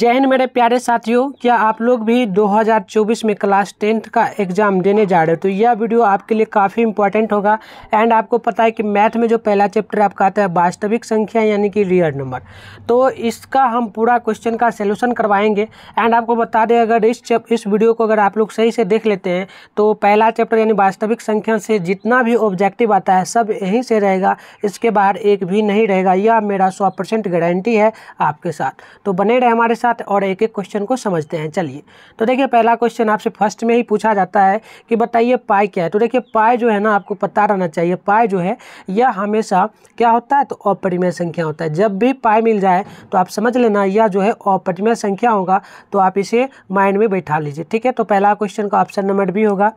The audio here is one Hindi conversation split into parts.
जय हिंद मेरे प्यारे साथियों क्या आप लोग भी 2024 में क्लास टेंथ का एग्ज़ाम देने जा रहे हो तो यह वीडियो आपके लिए काफ़ी इंपॉर्टेंट होगा एंड आपको पता है कि मैथ में जो पहला चैप्टर आपका आता है वास्तविक संख्या यानी कि रियल नंबर तो इसका हम पूरा क्वेश्चन का सलूशन करवाएंगे एंड आपको बता दें अगर इस इस वीडियो को अगर आप लोग सही से देख लेते हैं तो पहला चैप्टर यानी वास्तविक संख्या से जितना भी ऑब्जेक्टिव आता है सब यहीं से रहेगा इसके बाहर एक भी नहीं रहेगा यह मेरा सौ गारंटी है आपके साथ तो बने रहे हमारे साथ और एक एक क्वेश्चन को समझते हैं चलिए तो देखिए पहला क्वेश्चन आपसे फर्स्ट में ही पूछा जाता है कि बताइए पाए क्या है तो देखिए पाए जो है ना आपको पता रहना चाहिए पाए जो है यह हमेशा क्या होता है तो अपरिमेय संख्या होता है जब भी पाए मिल जाए तो आप समझ लेना यह जो है अपरिमेय संख्या होगा तो आप इसे माइंड में बैठा लीजिए ठीक है तो पहला क्वेश्चन का ऑप्शन नंबर बी होगा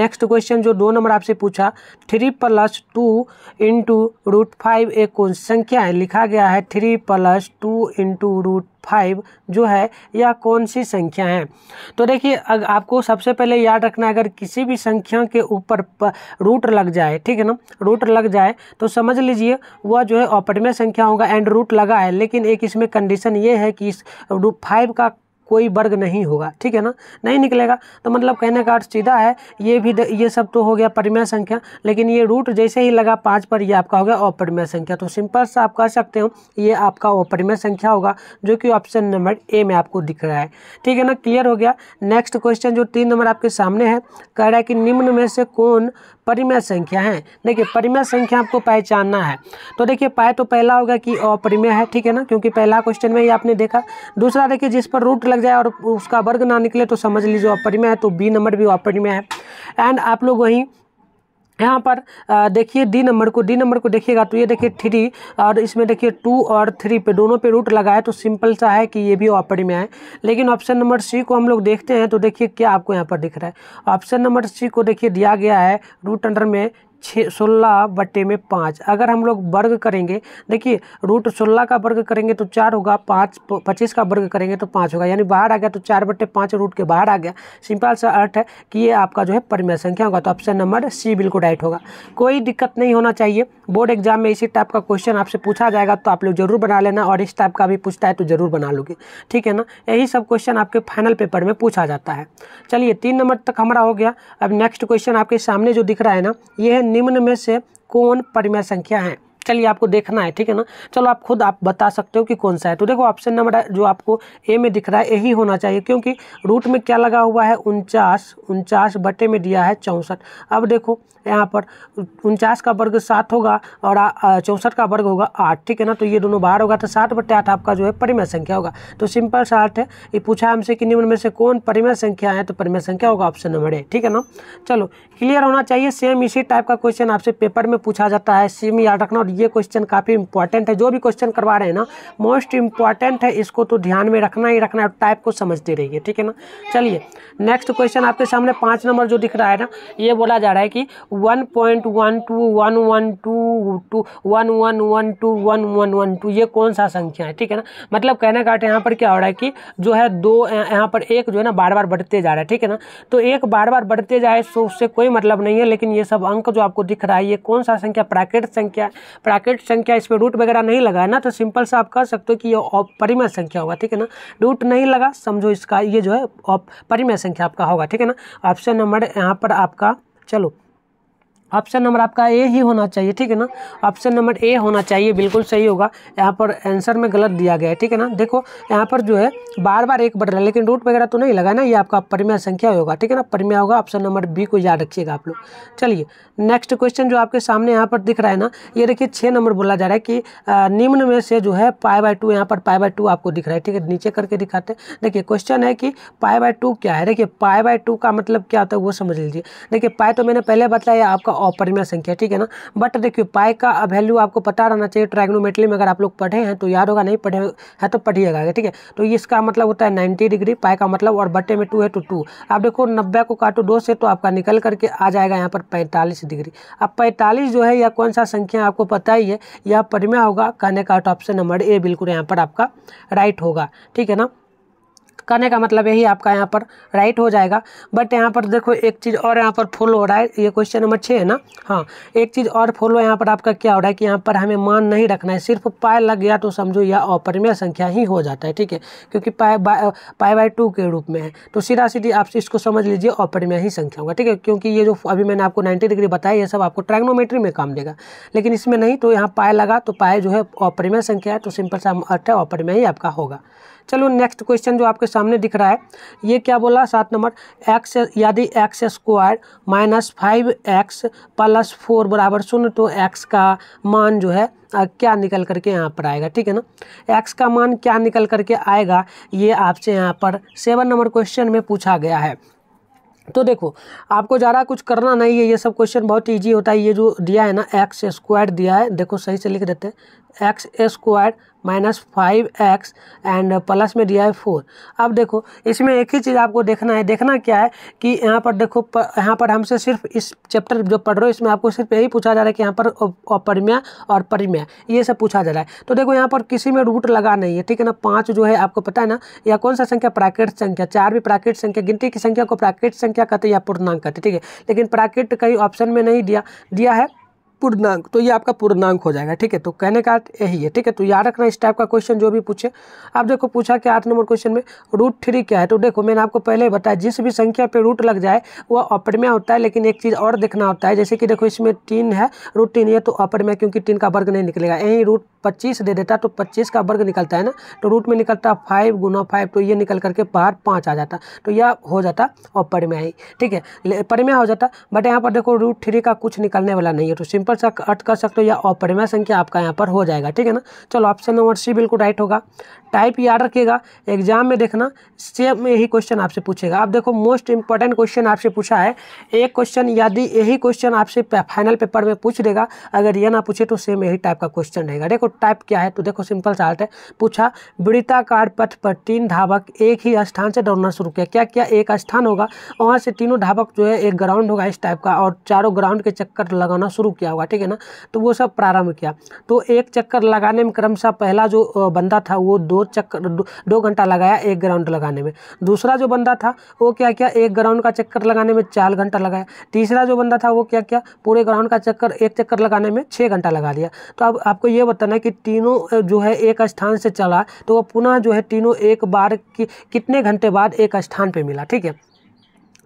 नेक्स्ट क्वेश्चन जो दो नंबर आपसे पूछा three plus two into root five एक संख्या है लिखा गया है three plus two into root five जो है यह कौन सी संख्या है तो देखिए अगर आपको सबसे पहले याद रखना है अगर किसी भी संख्या के ऊपर रूट लग जाए ठीक है ना रूट लग जाए तो समझ लीजिए वह जो है अपरिमेय संख्या होगा एंड रूट लगा है लेकिन एक इसमें कंडीशन ये है कि इस फाइव का कोई वर्ग नहीं होगा ठीक है ना नहीं निकलेगा तो मतलब कहने का अर्थ सीधा है ये भी द, ये सब तो हो गया परिमेय संख्या लेकिन ये रूट जैसे ही लगा पाँच पर ये आपका हो गया अपरिमेय संख्या तो सिंपल से आप कह सकते हो ये आपका अपरिमेय संख्या होगा जो कि ऑप्शन नंबर ए में आपको दिख रहा है ठीक है ना क्लियर हो गया नेक्स्ट क्वेश्चन जो तीन नंबर आपके सामने है कह रहा है कि निम्न में से कौन परिमेय संख्या है देखिए परिमेय संख्या आपको पहचानना है तो देखिए पाए तो पहला होगा कि अपरिमेय है ठीक है ना क्योंकि पहला क्वेश्चन में ही आपने देखा दूसरा देखिए जिस पर रूट लग लग जाए और उसका वर्ग ना निकले तो समझ लीजिए अपरिमय है तो बी नंबर भी अपरिमय है एंड आप लोग वहीं यहाँ पर देखिए डी नंबर को डी नंबर को देखिएगा तो ये देखिए थ्री और इसमें देखिए टू और थ्री पे दोनों पे रूट लगाए तो सिंपल सा है कि ये भी ऑपरी में है लेकिन ऑप्शन नंबर सी को हम लोग देखते हैं तो देखिए क्या आपको यहाँ पर दिख रहा है ऑप्शन नंबर सी को देखिए दिया गया है रूट अंडर में छः सोलह बट्टे में पाँच अगर हम लोग वर्ग करेंगे देखिए रूट सोलह का वर्ग करेंगे तो चार होगा पाँच पच्चीस का वर्ग करेंगे तो पाँच होगा यानी बाहर आ गया तो चार बट्टे पाँच रूट के बाहर आ गया सिंपल सा अर्थ है कि ये आपका जो है परिमेय संख्या होगा तो ऑप्शन नंबर सी बिल्कुल राइट होगा कोई दिक्कत नहीं होना चाहिए बोर्ड एग्जाम में इसी टाइप का क्वेश्चन आपसे पूछा जाएगा तो आप लोग जरूर बना लेना और इस टाइप का भी पूछता है तो जरूर बना लोगे ठीक है ना यही सब क्वेश्चन आपके फाइनल पेपर में पूछा जाता है चलिए तीन नंबर तक हमारा हो गया अब नेक्स्ट क्वेश्चन आपके सामने जो दिख रहा है ना ये है निम्न में से कौन परिमेय संख्या है चलिए आपको देखना है ठीक है ना चलो आप खुद आप बता सकते हो कि कौन सा है तो देखो ऑप्शन नंबर जो आपको ए में दिख रहा है यही होना चाहिए क्योंकि रूट में क्या लगा हुआ है उनचास उनचास बटे में दिया है चौंसठ अब देखो यहाँ पर उनचास का वर्ग सात होगा और चौंसठ का वर्ग होगा आठ ठीक है ना तो ये दोनों बाहर होगा तो सात बट्टे आठ आपका जो है परिमेय संख्या होगा तो सिंपल सा आठ है ये पूछा हमसे कि निम्न में से कौन परिमेय संख्या है तो परिमेय संख्या होगा ऑप्शन नंबर ए ठीक है ना चलो क्लियर होना चाहिए सेम इसी टाइप का क्वेश्चन आपसे पेपर में पूछा जाता है सेम याद रखना और ये क्वेश्चन काफ़ी इंपॉर्टेंट है जो भी क्वेश्चन करवा रहे हैं ना मोस्ट इंपॉर्टेंट है इसको तो ध्यान में रखना ही रखना है टाइप को समझते रहिए ठीक है ना चलिए नेक्स्ट क्वेश्चन आपके सामने पाँच नंबर जो दिख रहा है ना ये बोला जा रहा है कि one point one two one one two two one one one two one one one two ये कौन सा संख्या है ठीक है ना मतलब कहने का अर्थ यहाँ पर क्या हो रहा है कि जो है दो यहाँ पर एक जो है ना बार बार बढ़ते जा रहा है ठीक है ना तो एक बार बार बढ़ते जाए तो उससे कोई मतलब नहीं है लेकिन ये सब अंक जो आपको दिख रहा है ये कौन सा संख्या प्राकृत संख्या प्राकृत संख्या इस पर रूट वगैरह नहीं लगा है ना तो सिंपल से आप कह सकते हो कि ये परिमय संख्या होगा ठीक है ना रूट नहीं लगा समझो इसका ये जो है परिमय संख्या आपका होगा ठीक है ना ऑप्शन नंबर यहाँ पर आपका चलो ऑप्शन नंबर आपका ए ही होना चाहिए ठीक है ना ऑप्शन नंबर ए होना चाहिए बिल्कुल सही होगा यहाँ पर आंसर में गलत दिया गया है ठीक है ना देखो यहाँ पर जो है बार बार एक बढ़ रहा है लेकिन रूट वगैरह तो नहीं लगा ना ये आपका परिमेय संख्या होगा ठीक है ना परिमेय होगा ऑप्शन नंबर बी को याद रखिएगा आप लोग चलिए नेक्स्ट क्वेश्चन जो आपके सामने यहाँ पर दिख रहा है ना ये देखिए छः नंबर बोला जा रहा है कि निम्न में से जो है पाए बाय टू यहाँ पर पाए बाय टू आपको दिख रहा है ठीक है नीचे करके दिखाते हैं देखिए क्वेश्चन है कि पाए बाय टू क्या है देखिए पाए बाय टू का मतलब क्या होता है वो समझ लीजिए देखिए पाए तो मैंने पहले बताया आपका अपरिमेय संख्या ठीक है ना बट देखिए पाई का वैल्यू आपको पता रहना चाहिए ट्राइग्नोमेट्री में अगर आप लोग पढ़े हैं तो याद होगा नहीं पढ़े हैं तो पढ़िएगा ठीक है तो इसका मतलब होता है नाइन्टी डिग्री पाए का मतलब और बटे में टू है तो टू आप देखो नब्बे को काटो दो से तो आपका निकल करके आ जाएगा यहाँ पर पैंतालीस डिग्री अब पैंतालीस जो है या कौन सा संख्या आपको पता ही है यह परिमेय होगा कहने का ऑप्शन नंबर ए बिल्कुल यहाँ पर आपका राइट होगा ठीक है ना कहने का मतलब यही आपका यहाँ पर राइट हो जाएगा बट यहाँ पर देखो एक चीज़ और यहाँ पर फुल हो रहा है ये क्वेश्चन नंबर छः है ना हाँ एक चीज़ और फुल हो यहाँ पर आपका क्या हो रहा है कि यहाँ पर हमें मान नहीं रखना है सिर्फ पाए लग गया तो समझो यह अपरिमेय संख्या ही हो जाता है ठीक है क्योंकि पाए पाए बाय टू के रूप में है तो सीधा सीधी आप इसको समझ लीजिए अपरिमेय ही संख्या होगा ठीक है क्योंकि ये जो अभी मैंने आपको नाइन्टी डिग्री बताया ये सब आपको ट्रैग्नोमेट्री में काम देगा लेकिन इसमें नहीं तो यहाँ पाए लगा तो पाए जो है अपरिमेय संख्या है तो सिंपल सा अर्थ है अपरिमेय ही आपका होगा चलो नेक्स्ट क्वेश्चन जो आपके सामने दिख रहा है ये क्या बोला सात नंबर एक्स यदि x square minus five x plus four बराबर शून्य तो एक्स का मान जो है क्या निकल करके यहाँ पर आएगा ठीक है ना एक्स का मान क्या निकल करके आएगा ये आपसे यहाँ पर सेवन नंबर क्वेश्चन में पूछा गया है तो देखो आपको ज़्यादा कुछ करना नहीं है ये सब क्वेश्चन बहुत ईजी होता है ये जो दिया है ना एक्स स्क्वायर दिया है देखो सही से लिख देते हैं x square minus five x and plus में दिया है फोर अब देखो इसमें एक ही चीज़ आपको देखना है देखना क्या है कि यहाँ पर देखो प, यहाँ पर हमसे सिर्फ इस चैप्टर जो पढ़ रहे हो इसमें आपको सिर्फ यही पूछा जा रहा है कि यहाँ पर अपरिमेय और परिमेय ये सब पूछा जा रहा है तो देखो यहाँ पर किसी में रूट लगा नहीं है ठीक है ना पाँच जो है आपको पता है ना या कौन सा संख्या प्राकृत संख्या चार भी प्राकृत संख्या गिनती की संख्या को प्राकृत संख्या कहते या पूर्णांक कहते ठीक है लेकिन प्राकृत कहीं ऑप्शन में नहीं दिया दिया है पूर्णांक तो ये आपका पूर्णांक हो जाएगा ठीक है तो कहने का अर्थ यही है ठीक है तो याद रखना इस टाइप का क्वेश्चन जो भी पूछे आप देखो पूछा कि आठ नंबर क्वेश्चन में रूट थ्री क्या है तो देखो मैंने आपको पहले ही बताया जिस भी संख्या पे रूट लग जाए वह अपरम्य होता है लेकिन एक चीज़ और देखना होता है जैसे कि देखो इसमें तीन है रूट तीन ये तो अपरम्य क्योंकि तीन का वर्ग नहीं निकलेगा यही रूट पच्चीस दे देता तो पच्चीस का वर्ग निकलता है ना तो रूट में निकलता फाइव गुना फाइव तो ये निकल करके बाहर पाँच आ जाता तो यह हो जाता और परिमया ही ठीक है परिमया हो जाता बट यहाँ पर देखो रूट थ्री का कुछ निकलने वाला नहीं है तो सिंपल सा अर्थ कर सकते हो या अपरिमय संख्या आपका यहाँ पर हो जाएगा ठीक है ना चलो ऑप्शन नंबर सी बिल्कुल राइट होगा टाइप याद रखिएगा एग्जाम में देखना सेम यही क्वेश्चन आपसे पूछेगा आप देखो मोस्ट इंपॉर्टेंट क्वेश्चन आपसे पूछा है एक क्वेश्चन यदि यही क्वेश्चन आपसे फाइनल पेपर में पूछ देगा अगर ये ना पूछे तो सेम यही टाइप का क्वेश्चन रहेगा देखो स्लोप टाइप क्या है तो देखो सिंपल सा है पूछा वृताकार पथ पर तीन धावक एक ही स्थान से दौड़ना शुरू किया क्या क्या एक स्थान होगा वहाँ से तीनों धावक जो है एक ग्राउंड होगा इस टाइप का और चारों ग्राउंड के चक्कर लगाना शुरू किया होगा ठीक है ना तो वो सब प्रारंभ किया तो एक चक्कर लगाने में क्रमशः पहला जो बंदा था वो दो चक्कर दो घंटा लगाया एक ग्राउंड लगाने में दूसरा जो बंदा था वो क्या क्या एक ग्राउंड का चक्कर लगाने में चार घंटा लगाया तीसरा जो बंदा था वो क्या क्या पूरे ग्राउंड का चक्कर एक चक्कर लगाने में छः घंटा लगा दिया तो अब आपको ये बताना कि तीनों जो है एक स्थान से चला तो वह पुनः जो है तीनों एक बार कि, कितने घंटे बाद एक स्थान पर मिला ठीक है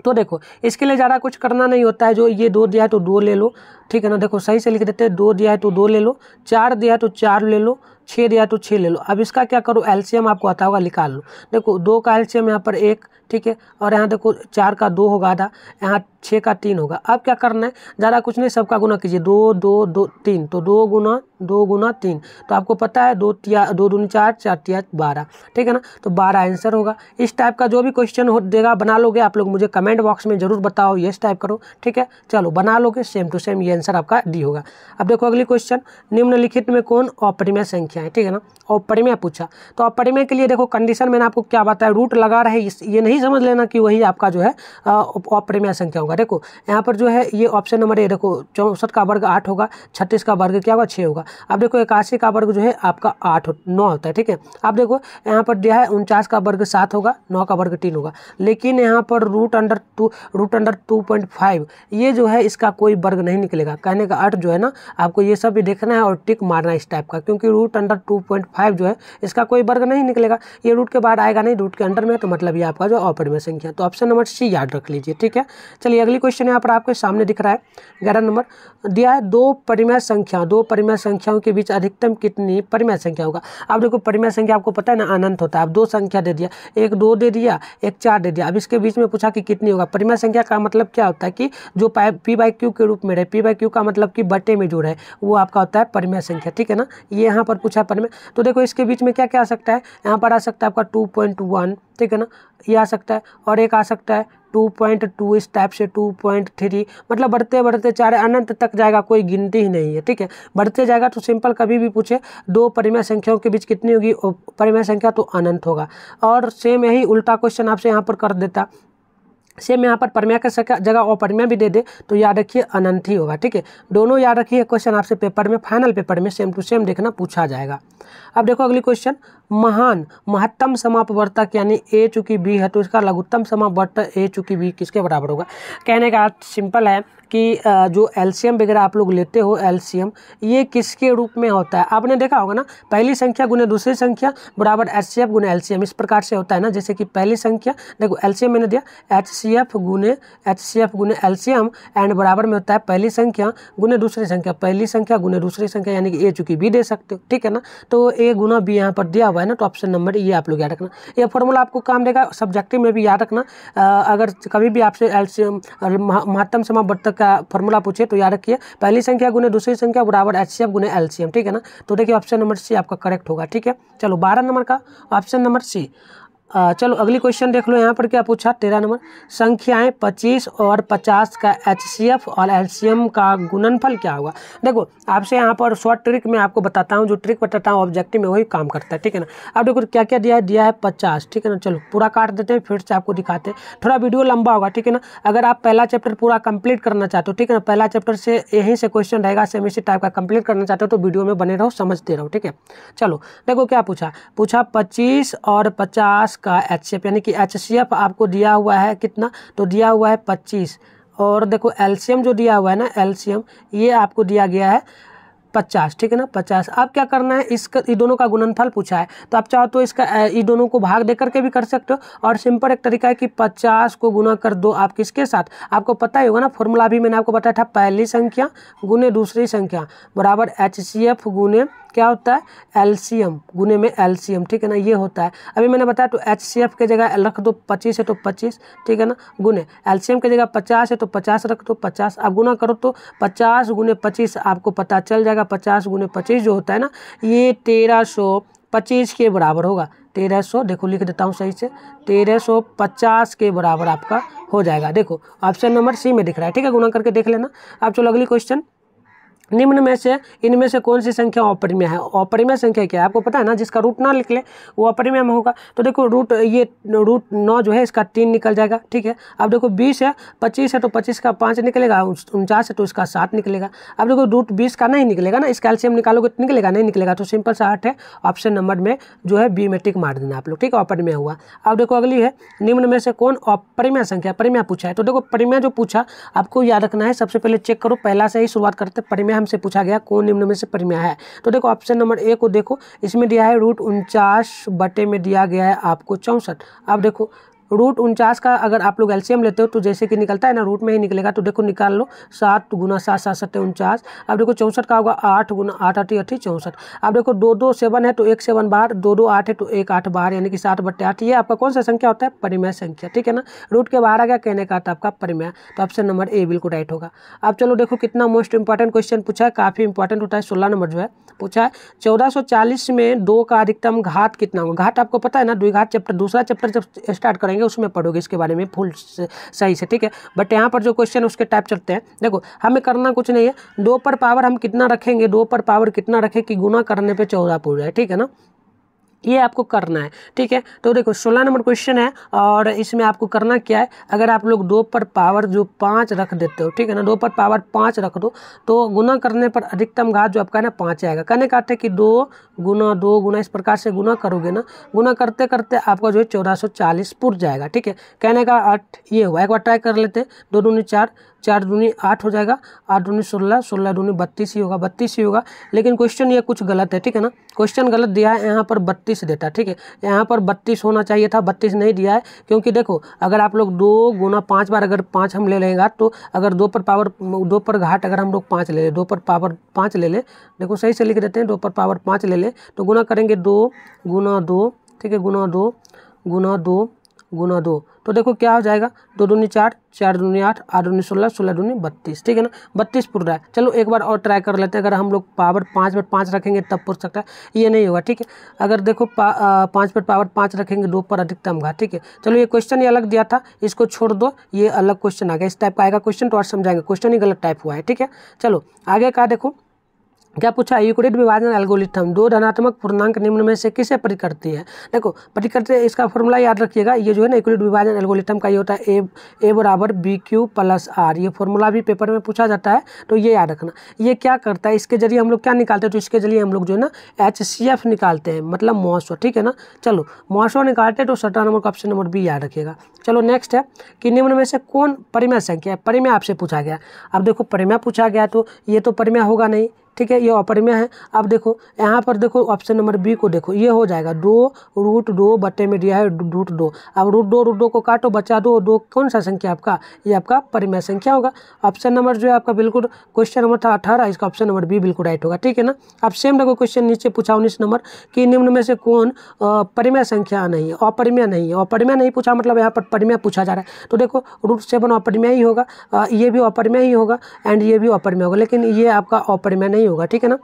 तो देखो इसके लिए ज़्यादा कुछ करना नहीं होता है जो ये दो दिया है तो दो ले लो ठीक है ना देखो सही से लिख देते हैं दो दिया है तो दो ले लो चार दिया है तो चार ले लो छः दिया तो छः ले लो अब इसका क्या करो एलसीएम आपको आता होगा निकाल लो देखो दो का एलसीएम यहाँ पर एक ठीक है और यहाँ देखो चार का दो होगा आधा यहाँ छः का तीन होगा अब क्या करना है ज़्यादा कुछ नहीं सबका गुना कीजिए दो दो दो तीन तो दो गुना दो गुना तीन तो आपको पता है दो तिया दो दून चार चार तिया बारह ठीक है ना तो बारह आंसर होगा इस टाइप का जो भी क्वेश्चन हो देगा बना लोगे आप लोग मुझे कमेंट बॉक्स में जरूर बताओ यस टाइप करो ठीक है चलो बना लोगे सेम टू सेम ये आंसर आपका डी होगा अब देखो अगली क्वेश्चन निम्नलिखित में कौन अप्रिमय संख्या संख्या है ठीक है ना और परिमेय पूछा तो आप परिमेय के लिए देखो कंडीशन मैंने आपको क्या बताया रूट लगा रहे इस ये नहीं समझ लेना कि वही आपका जो है अपरिमेय संख्या होगा देखो यहाँ पर जो है ये ऑप्शन नंबर ए देखो चौंसठ का वर्ग आठ होगा छत्तीस का वर्ग क्या होगा छः होगा अब देखो इक्यासी का वर्ग जो है आपका आठ नौ होता है ठीक है अब देखो यहाँ पर दिया है उनचास का वर्ग सात होगा नौ का वर्ग तीन होगा लेकिन यहाँ पर root under two root under two point five ये जो है इसका कोई वर्ग नहीं निकलेगा कहने का अर्थ जो है ना आपको ये सब भी देखना है और टिक मारना इस टाइप का क्योंकि root under two point five जो है इसका कोई वर्ग नहीं निकलेगा ये रूट के बाहर आएगा नहीं रूट के अंडर में तो मतलब ये आपका जो ऑपरिमेय संख्या है तो ऑप्शन नंबर सी याद रख लीजिए ठीक है चलिए अगली क्वेश्चन यहाँ पर आपके सामने दिख रहा है ग्यारह नंबर दिया है दो परिमय संख्या दो परिमय संख्याओं के बीच अधिकतम कितनी परिमय संख्या होगा अब देखो परिमय संख्या आपको पता है ना अनंत होता है अब दो संख्या दे दिया एक दो दे दिया एक चार दे दिया अब इसके बीच में पूछा कि कितनी होगा परिमय संख्या का मतलब क्या होता है कि जो पी बाई क्यू के रूप में रहे पी बाई क्यू का मतलब कि बटे में जो है वो आपका होता है परिमय संख्या ठीक है ना ये यहाँ पर पूछ कुछ पर में तो देखो इसके बीच में क्या क्या आ सकता है यहाँ पर आ सकता है आपका टू पॉइंट वन ठीक है ना ये आ सकता है और एक आ सकता है टू पॉइंट टू इस टाइप से टू पॉइंट थ्री मतलब बढ़ते बढ़ते चार अनंत तक जाएगा कोई गिनती ही नहीं है ठीक है बढ़ते जाएगा तो सिंपल कभी भी पूछे दो परिमय संख्याओं के बीच कितनी होगी परिमय संख्या तो अनंत होगा और सेम यही उल्टा क्वेश्चन आपसे यहाँ पर कर देता सेम यहाँ पर कर सके जगह अप्रम्या भी दे दे तो याद रखिए अनंत ही होगा ठीक है दोनों याद रखिए क्वेश्चन आपसे पेपर में फाइनल पेपर में सेम टू सेम देखना पूछा जाएगा अब देखो अगली क्वेश्चन महान महत्तम समापवर्तक यानी ए चूंकि बी है तो इसका लघुत्तम समापवर्तक ए चूंकि बी किसके बराबर होगा कहने का अर्थ सिंपल है कि जो एल्शियम वगैरह आप लोग लेते हो एल्सियम ये किसके रूप में होता है आपने देखा होगा ना पहली संख्या गुने दूसरी संख्या बराबर एच सी एफ गुने एल्सियम इस प्रकार से होता है ना जैसे कि पहली संख्या देखो एल्सियम मैंने दिया एच सी एफ गुने एच सी एफ गुने एल्शियम एंड बराबर में होता है पहली संख्या गुने दूसरी संख्या पहली संख्या गुने दूसरी संख्या यानी कि ए चूंकि बी दे सकते हो ठीक है ना तो ए गुना बी यहाँ पर दिया हुआ है ना तो ऑप्शन नंबर ये आप लोग याद रखना यह फॉर्मूला आपको काम देगा सब्जेक्टिव में भी याद रखना अगर कभी भी आपसे एल्शियम महत्तम समा समावर्तक का फॉर्मूला पूछे तो याद रखिए पहली संख्या गुने दूसरी संख्या बराबर एच गुने एल्शियम ठीक है ना तो देखिए ऑप्शन नंबर सी आपका करेक्ट होगा ठीक है चलो बारह नंबर का ऑप्शन नंबर सी चलो अगली क्वेश्चन देख लो यहाँ पर क्या पूछा तेरह नंबर संख्याएं पच्चीस और पचास का एच और एल का गुणनफल क्या होगा देखो आपसे यहाँ पर शॉर्ट ट्रिक में आपको बताता हूँ जो ट्रिक बताता हूँ ऑब्जेक्टिव में वही काम करता है ठीक है ना अब देखो क्या क्या दिया है दिया है पचास ठीक है ना चलो पूरा काट देते हैं फिर से आपको दिखाते हैं थोड़ा वीडियो लंबा होगा ठीक है ना अगर आप पहला चैप्टर पूरा कंप्लीट करना चाहते हो ठीक है ना पहला चैप्टर से यहीं से क्वेश्चन रहेगा सेम इसी टाइप का कंप्लीट करना चाहते हो तो वीडियो में बने रहो समझते रहो ठीक है चलो देखो क्या पूछा पूछा पच्चीस और पचास का एच यानी कि एच आपको दिया हुआ है कितना तो दिया हुआ है पच्चीस और देखो एल्शियम जो दिया हुआ है ना एल्शियम ये आपको दिया गया है पचास ठीक है ना पचास अब क्या करना है इसका ये दोनों का गुणनफल पूछा है तो आप चाहो तो इसका ये दोनों को भाग दे करके भी कर सकते हो और सिंपल एक तरीका है कि पचास को गुना कर दो आप किसके साथ आपको पता ही होगा ना फॉर्मूला भी मैंने आपको बताया था पहली संख्या गुने दूसरी संख्या बराबर एच सी एफ गुने क्या होता है एलसीएम गुने में एलसीएम ठीक है ना ये होता है अभी मैंने बताया तो एच सी एफ के जगह रख दो पच्चीस है तो पच्चीस ठीक है ना गुने एलसीएम की जगह पचास है तो पचास रख दो पचास आप गुना करो तो पचास गुने पच्चीस आपको पता चल जाएगा पचास गुने पच्चीस जो होता है ना ये तेरह सौ पच्चीस के बराबर होगा तेरह सौ देखो लिख देता हूँ सही से तेरह सौ पचास के बराबर आपका हो जाएगा देखो ऑप्शन नंबर सी में दिख रहा है ठीक है गुना करके देख लेना आप चलो अगली क्वेश्चन निम्न में से इनमें से कौन सी संख्या अपरिमय है अपरिमय संख्या क्या है आपको पता है ना जिसका रूट ना निकले वो अपरिमय में होगा तो देखो रूट ये रूट नौ जो है इसका तीन निकल जाएगा ठीक है अब देखो बीस है पच्चीस है तो पच्चीस का पाँच निकलेगा उनचास है तो इसका सात निकलेगा अब देखो रूट बीस का नहीं निकलेगा ना इसका एल्सियम निकालोगे तो निकलेगा नहीं निकलेगा तो सिंपल सा आठ है ऑप्शन नंबर में जो है बी में टिक मार देना आप लोग ठीक है अपरिमय हुआ अब देखो अगली है निम्न में से कौन अपरिमय संख्या परिमय पूछा है तो देखो परिमय जो पूछा आपको याद रखना है सबसे पहले चेक करो पहला से ही शुरुआत करते परिमय में हमसे पूछा गया कौन निम्न में से परिमेय है तो देखो ऑप्शन नंबर ए को देखो इसमें दिया है रूट उनचास बटे में दिया गया है आपको चौंसठ अब देखो रूट उनचास का अगर आप लोग एल्शियम लेते हो तो जैसे कि निकलता है ना रूट में ही निकलेगा तो देखो निकाल लो सात गुना सात सात सत्य उनचास अब देखो चौंसठ का होगा आठ गुना आठ अठी अठी चौंसठ अब देखो दो दो सेवन है तो एक सेवन बार दो दो आठ है तो एक आठ बार यानी कि सात बट्टे आठ ये आपका कौन सा संख्या होता है परिमय संख्या ठीक है ना रूट के बाहर आ गया कहने का था आपका परिमय तो ऑप्शन नंबर ए बिल्कुल राइट होगा अब चलो देखो कितना मोस्ट इंपॉर्टेंट क्वेश्चन पूछा है काफ़ी इंपॉर्टेंट होता है सोलह नंबर जो है पूछा है चौदह में दो का अधिकतम घात कितना होगा घाट आपको पता है ना द्विघात चैप्टर दूसरा चैप्टर जब स्टार्ट करें पढ़ेंगे उसमें पढ़ोगे इसके बारे में फुल सही से ठीक है बट यहाँ पर जो क्वेश्चन उसके टाइप चलते हैं देखो हमें करना कुछ नहीं है दो पर पावर हम कितना रखेंगे दो पर पावर कितना रखें कि गुना करने पर चौदह पूरा है ठीक है ना ये आपको करना है ठीक है तो देखो सोलह नंबर क्वेश्चन है और इसमें आपको करना क्या है अगर आप लोग दो पर पावर जो पाँच रख देते हो ठीक है ना दो पर पावर पाँच रख दो तो गुना करने पर अधिकतम घात जो आपका है ना पाँच आएगा कहने का अर्थ है कि दो गुना दो गुना इस प्रकार से गुना करोगे ना गुना करते करते आपका जो है चौदह सौ चालीस पुर जाएगा ठीक है कहने का अर्थ ये हुआ एक बार ट्राई कर लेते दो दूनी चार चार दूनी आठ हो जाएगा आठ दूनी सोलह सोलह दूनी बत्तीस ही होगा बत्तीस ही होगा लेकिन क्वेश्चन ये कुछ गलत है ठीक है ना क्वेश्चन गलत दिया है यहाँ पर बत्तीस देता है ठीक है यहाँ पर बत्तीस होना चाहिए था बत्तीस नहीं दिया है क्योंकि देखो अगर आप लोग दो गुना पाँच बार अगर पाँच हम ले लेंगे तो अगर दो पर पावर दो पर घाट अगर हम लोग पाँच ले लें दो पर पावर पाँच ले लें देखो सही से लिख देते हैं दो पर पावर पाँच ले लें तो गुना करेंगे दो गुना दो ठीक है गुना दो गुना दो गुना दो तो देखो क्या हो जाएगा दो दूनी चार चार दूनी आठ आठ दूनी सोलह सोलह दूनी बत्तीस ठीक है ना बत्तीस पुर रहा है चलो एक बार और ट्राई कर लेते हैं अगर हम लोग पावर पाँच पर पाँच रखेंगे तब पुर सकता है ये नहीं होगा ठीक है अगर देखो पा, पाँच पर पावर पाँच रखेंगे दो पर अधिकतम होगा ठीक है चलो ये क्वेश्चन ये अलग दिया था इसको छोड़ दो ये अलग क्वेश्चन आ गया इस टाइप का आएगा क्वेश्चन तो और समझाएंगे क्वेश्चन ही गलत टाइप हुआ है ठीक है चलो आगे कहा देखो क्या पूछा यूक्लिड विभाजन एल्गोलिथम दो धनात्मक पूर्णांक निम्न में से किसे प्रतिकर्ती है देखो प्रति इसका फॉर्मूला याद रखिएगा ये जो है ना यूक्लिड विभाजन एल्गोलिथम का ये होता है ए ए बराबर बी क्यू प्लस आर ये फॉर्मूला भी पेपर में पूछा जाता है तो ये याद रखना ये क्या करता है इसके जरिए हम लोग क्या निकालते हैं तो इसके जरिए हम लोग जो है ना एच सी एफ निकालते हैं मतलब मौसो ठीक है ना चलो मौसो निकालते हैं तो सटा नंबर का ऑप्शन नंबर बी याद रखिएगा चलो नेक्स्ट है कि निम्न में से कौन परिमय संख्या है परिमय आपसे पूछा गया अब देखो परिमय पूछा गया तो ये तो परिमय होगा नहीं ठीक है ये ऑपर में है अब देखो यहाँ पर देखो ऑप्शन नंबर बी को देखो ये हो जाएगा दो रूट दो बट्टे में दिया है रूट दो अब रूट दो रूट दो को काटो बचा दो दो कौन सा संख्या आपका ये आपका परिमय संख्या होगा ऑप्शन नंबर जो है आपका बिल्कुल क्वेश्चन नंबर था अठारह इसका ऑप्शन नंबर बी बिल्कुल राइट होगा ठीक है ना अब सेम देखो क्वेश्चन नीचे पूछा उन्नीस नंबर कि निम्न में से कौन परिमय संख्या नहीं है अपरिमय नहीं है अपरिमय नहीं पूछा मतलब यहाँ पर परिमय पूछा जा रहा है तो देखो रूट सेवन अपरिमेय ही होगा ये भी अपरिमय ही होगा एंड ये भी अपरिमय होगा लेकिन ये आपका अपरिमय नहीं नहीं होगा ठीक है ना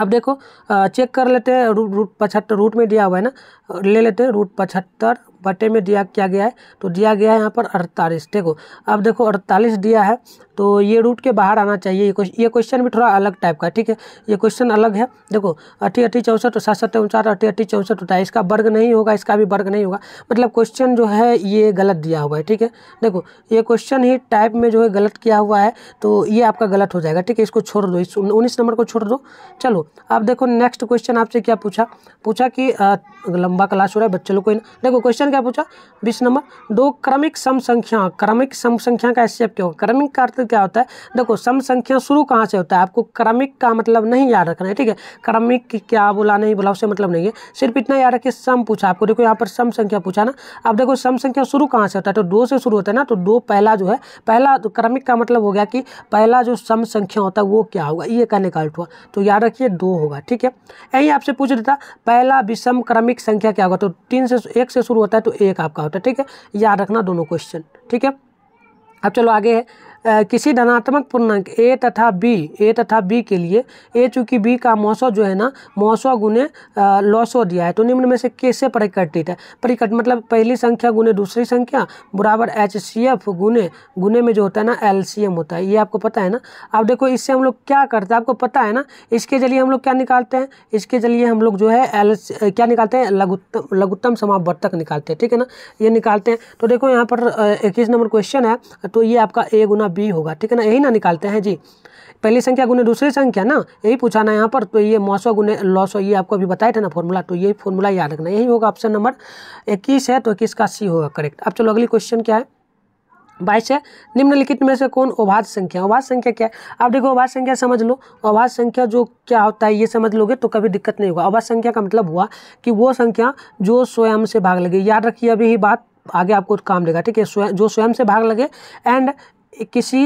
अब देखो चेक कर लेते हैं रूट रूट पचहत्तर रूट में दिया हुआ है ना ले लेते हैं रूट पचहत्तर बटे में दिया क्या गया है तो दिया गया है यहाँ पर अड़तालीस देखो अब देखो अड़तालीस दिया है तो ये रूट के बाहर आना चाहिए ये क्वेश्चन ये क्वेश्चन भी थोड़ा अलग टाइप का ठीक है ये क्वेश्चन अलग है देखो अट्ठी अट्ठी चौंसठ सात सत्त उनचास अट्ठी अट्ठी चौंसठ होता है इसका वर्ग नहीं होगा इसका भी वर्ग नहीं होगा मतलब क्वेश्चन जो है ये गलत दिया हुआ है ठीक है देखो ये क्वेश्चन ही टाइप में जो है गलत किया हुआ है तो ये आपका गलत हो जाएगा ठीक है इसको छोड़ दो इस उन्नीस नंबर को छोड़ दो चलो अब देखो नेक्स्ट क्वेश्चन आपसे क्या पूछा पूछा कि लंबा क्लास हो रहा है बच्चे लोग को देखो क्वेश्चन क्वेश्चन क्या पूछा बीस नंबर दो क्रमिक सम संख्या क्रमिक सम संख्या का एक्सेप्ट क्या होगा क्रमिक का अर्थ क्या होता है देखो सम संख्या शुरू कहाँ से होता है आपको क्रमिक का मतलब नहीं याद रखना है ठीक है क्रमिक क्या बोला नहीं बोला उससे मतलब नहीं है सिर्फ इतना याद रखिए सम पूछा आपको देखो यहाँ पर सम संख्या पूछा ना अब देखो सम संख्या शुरू कहाँ से होता है तो दो से शुरू होता है ना तो दो पहला जो है पहला तो क्रमिक का मतलब हो गया कि पहला जो सम संख्या होता है वो क्या होगा ये कहने का अल्ट हुआ तो याद रखिए दो होगा ठीक है यही आपसे पूछ देता पहला विषम क्रमिक संख्या क्या होगा तो तीन से एक से शुरू होता है होता है तो एक आपका होता है ठीक है याद रखना दोनों क्वेश्चन ठीक है अब चलो आगे है किसी धनात्मक पूर्णांक ए तथा बी ए तथा बी के लिए ए चूंकि बी का मौसौ जो है ना मौसो गुने लॉसो दिया है तो निम्न में से कैसे परिकटित है परिकट मतलब पहली संख्या गुने दूसरी संख्या बराबर एच सी एफ गुने गुने में जो होता है ना एल सी एम होता है ये आपको पता है ना अब देखो इससे हम लोग क्या करते हैं आपको पता है ना इसके जरिए हम लोग क्या निकालते हैं इसके जरिए हम लोग जो है एल क्या निकालते हैं लघुत्तम लघुत्तम समावर्तक निकालते हैं ठीक है ना ये निकालते हैं तो देखो यहाँ पर इक्कीस नंबर क्वेश्चन है तो ये आपका ए गुना बी होगा ठीक है ना यही ना निकालते हैं जी पहली संख्या गुने दूसरी संख्या ना यही पूछा ना यहाँ पर तो ये मौसौ गुने लौ ये आपको अभी बताया था ना फॉर्मूला तो यही फॉर्मूला याद रखना यही होगा ऑप्शन नंबर इक्कीस है तो इक्कीस का सी होगा करेक्ट अब चलो अगली क्वेश्चन क्या है बाईस है निम्नलिखित में से कौन अभाज्य संख्या अभाज्य संख्या क्या है आप देखो अभाज्य संख्या समझ लो अभाज्य संख्या जो क्या होता है ये समझ लोगे तो कभी दिक्कत नहीं होगा अभाज्य संख्या का मतलब हुआ कि वो संख्या जो स्वयं से भाग लगे याद रखिए अभी ही बात आगे आपको काम देगा ठीक है जो स्वयं से भाग लगे एंड किसी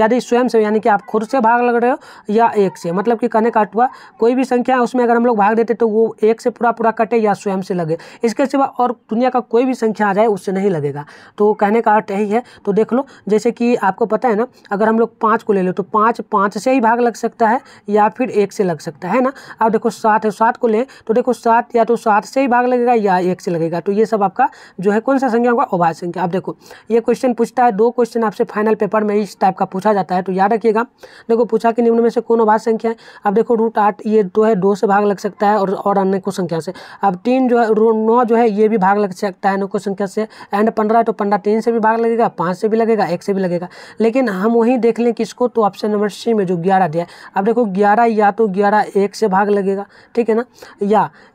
यदि स्वयं से यानी कि आप खुद से भाग लग रहे हो या एक से मतलब कि कहने का हुआ कोई भी संख्या है उसमें अगर हम लोग भाग देते तो वो एक से पूरा पूरा कटे या स्वयं से लगे इसके सिवा और दुनिया का कोई भी संख्या आ जाए उससे नहीं लगेगा तो कहने का अर्थ यही है तो देख लो जैसे कि आपको पता है ना अगर हम लोग पाँच को ले लो तो पाँच पाँच से ही भाग लग सकता है या फिर एक से लग सकता है ना अब देखो सात है सात को ले तो देखो सात या तो सात से ही भाग लगेगा या एक से लगेगा तो ये सब आपका जो है कौन सा संख्या होगा अभाज्य संख्या अब देखो ये क्वेश्चन पूछता है दो क्वेश्चन आपसे फाइनल पेपर में इस टाइप का पूछा जाता है तो याद रखिएगा देखो पूछा कि निम्न में से कौन अभाज्य संख्या है अब देखो रूट आठ ये दो तो है दो से भाग लग सकता है और और अन्य को संख्या से अब तीन जो है नौ जो है ये भी भाग लग सकता है अनुको संख्या से एंड पंद्रह तो पंद्रह तीन से भी भाग लगेगा पाँच से भी लगेगा एक से भी लगेगा लेकिन हम वहीं देख लें किसको तो ऑप्शन नंबर सी में जो ग्यारह दिया अब देखो ग्यारह या तो ग्यारह एक से भाग लगेगा ठीक है ना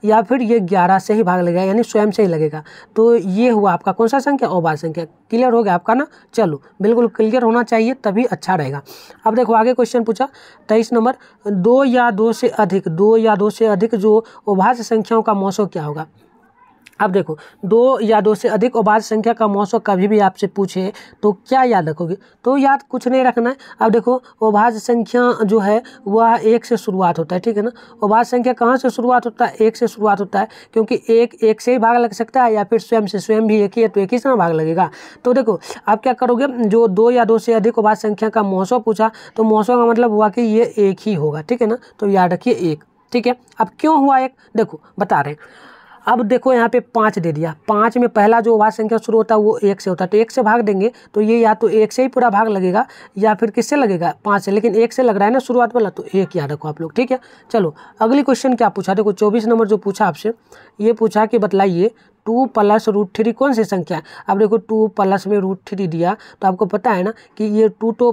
या फिर ये ग्यारह से ही भाग लगेगा यानी स्वयं से ही लगेगा तो ये हुआ आपका कौन सा संख्या अभाज्य संख्या क्लियर हो गया आपका ना चलो लो बिल्कुल क्लियर होना चाहिए तभी अच्छा रहेगा अब देखो आगे क्वेश्चन पूछा तेईस नंबर दो या दो से अधिक दो या दो से अधिक जो उभाष संख्याओं का मौसम क्या होगा अब देखो दो या दो से अधिक अबाध संख्या का मौसम कभी भी आपसे पूछे तो क्या याद रखोगे तो याद कुछ नहीं रखना है अब देखो अबाध संख्या जो है वह एक से शुरुआत होता है ठीक है ना अबाध संख्या कहाँ से शुरुआत होता है एक से शुरुआत होता है क्योंकि एक एक से ही भाग लग सकता है या फिर स्वयं से स्वयं भी एक ही है तो एक ही से भाग लगेगा तो देखो आप क्या करोगे जो दो या दो से अधिक अबाध संख्या का मौसम पूछा तो मौसम का मतलब हुआ कि ये एक ही होगा ठीक है ना तो याद रखिए एक ठीक है अब क्यों हुआ एक देखो बता रहे हैं अब देखो यहाँ पे पाँच दे दिया पाँच में पहला जो भाग संख्या शुरू होता है वो एक से होता है तो एक से भाग देंगे तो ये या तो एक से ही पूरा भाग लगेगा या फिर किससे लगेगा पाँच से लेकिन एक से लग रहा है ना शुरुआत वाला तो एक याद रखो आप लोग ठीक है चलो अगली क्वेश्चन क्या पूछा देखो चौबीस नंबर जो पूछा आपसे ये पूछा कि बतलाइए टू प्लस रूट थ्री कौन सी संख्या है अब देखो टू प्लस में रूट थ्री दिया तो आपको पता है ना कि ये टू तो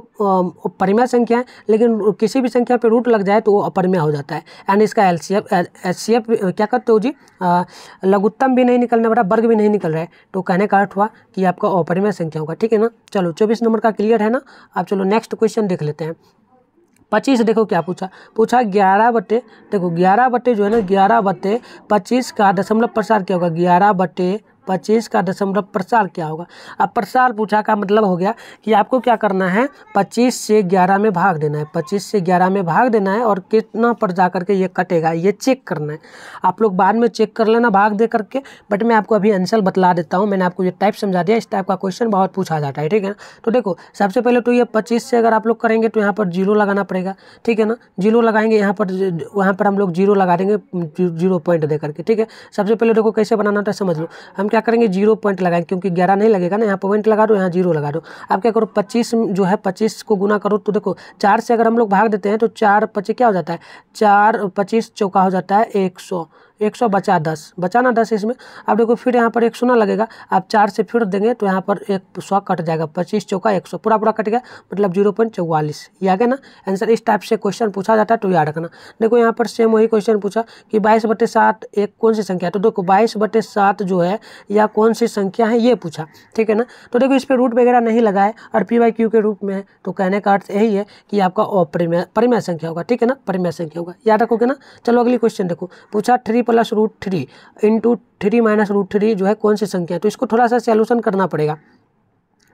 परिमय संख्या है लेकिन किसी भी संख्या पर रूट लग जाए तो वो अपरिमय हो जाता है एंड इसका L C F H C F क्या करते हो जी लघुत्तम भी नहीं निकलने वाला वर्ग भी नहीं निकल रहा है तो कहने का अर्थ हुआ कि आपका अपरिमय संख्या होगा ठीक है ना चलो चौबीस नंबर का क्लियर है ना आप चलो नेक्स्ट क्वेश्चन देख लेते हैं पच्चीस देखो क्या पूछा पूछा ग्यारह बटे देखो ग्यारह बटे जो है ना ग्यारह बटे पच्चीस का दशमलव प्रसार क्या होगा ग्यारह बटे पच्चीस का दशमलव प्रसार क्या होगा अब प्रसार पूछा का मतलब हो गया कि आपको क्या करना है पच्चीस से ग्यारह में भाग देना है पच्चीस से ग्यारह में भाग देना है और कितना पर जा करके ये कटेगा ये चेक करना है आप लोग बाद में चेक कर लेना भाग दे करके बट मैं आपको अभी आंसर बतला देता हूँ मैंने आपको ये टाइप समझा दिया इस टाइप का क्वेश्चन बहुत पूछा जाता है ठीक है तो देखो सबसे पहले तो ये पच्चीस से अगर आप लोग करेंगे तो यहाँ पर जीरो लगाना पड़ेगा ठीक है ना जीरो लगाएंगे यहाँ पर वहाँ पर हम लोग जीरो लगा देंगे जीरो पॉइंट दे करके ठीक है सबसे पहले देखो कैसे बनाना था समझ लो हम क्या करेंगे जीरो पॉइंट लगाएंगे क्योंकि ग्यारह नहीं लगेगा ना यहाँ पॉइंट लगा दो यहाँ जीरो लगा दो आप क्या करो पच्चीस जो है पच्चीस को गुना करो तो देखो चार से अगर हम लोग भाग देते हैं तो चार पच्चीस क्या हो जाता है चार पच्चीस चौका हो जाता है एक सौ एक सौ बचा दस बचाना दस इसमें अब देखो फिर यहाँ पर एक सौ ना लगेगा आप चार से फिर देंगे तो यहाँ पर एक सौ कट जाएगा पच्चीस चौका एक सौ पूरा पूरा कट गया मतलब जीरो पॉइंट चौवालीस ये आ गया ना आंसर इस टाइप से क्वेश्चन पूछा जाता है तो याद रखना देखो यहाँ पर सेम वही क्वेश्चन पूछा कि बाईस बटे सात एक कौन सी संख्या है तो देखो बाईस बटे सात जो है या कौन सी संख्या है ये पूछा ठीक है ना तो देखो इस पर रूट वगैरह नहीं लगा है और पी वाई क्यू के रूप में है तो कहने का अर्थ यही है कि आपका अपरिमय परिमय संख्या होगा ठीक है ना परिमय संख्या होगा याद रखोगे ना चलो अगली क्वेश्चन देखो पूछा three plus root three into three minus root three जो है कौन सी संख्या है तो इसको थोड़ा सा सैल्यूशन करना पड़ेगा